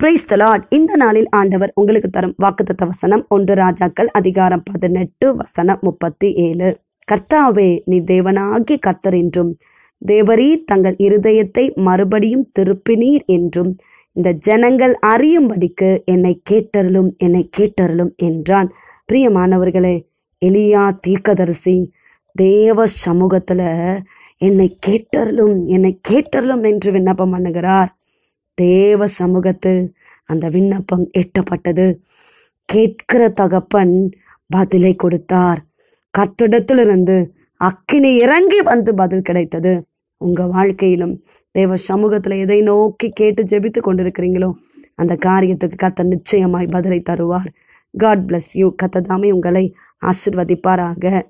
கிரைஸ்தலான் இந்த நாளில் ஆண்டவர் உங்களுக்கு தரும் வாக்குத்தத்த வசனம் ஒன்று ராஜாக்கள் அதிகாரம் பதினெட்டு வசனம் முப்பத்தி ஏழு கர்த்தாவே நீ தேவனாகி கர்த்தர் என்றும் தேவரீர் தங்கள் இருதயத்தை மறுபடியும் திருப்பினீர் என்றும் இந்த ஜனங்கள் அறியும்படிக்கு என்னை கேட்டருளும் என்னை கேட்டருளும் என்றான் பிரியமானவர்களே எலியா தீர்க்கதரிசி தேவ சமூகத்துல என்னை கேட்டருளும் என்னை கேட்டருளும் என்று விண்ணப்பம் பண்ணுகிறார் தேவ சமூகத்து அந்த விண்ணப்பம் எட்டப்பட்டது கேட்கிற தகப்பன் பதிலை கொடுத்தார் கத்திடத்திலிருந்து அக்கினி இறங்கி வந்து பதில் கிடைத்தது உங்கள் வாழ்க்கையிலும் தேவ சமூகத்தில் எதை நோக்கி கேட்டு ஜெபித்து கொண்டிருக்கிறீங்களோ அந்த காரியத்துக்கு கத்த நிச்சயமாய் பதிலை தருவார் காட் பிளஸ் யூ கத்ததாமே உங்களை ஆசிர்வதிப்பாராக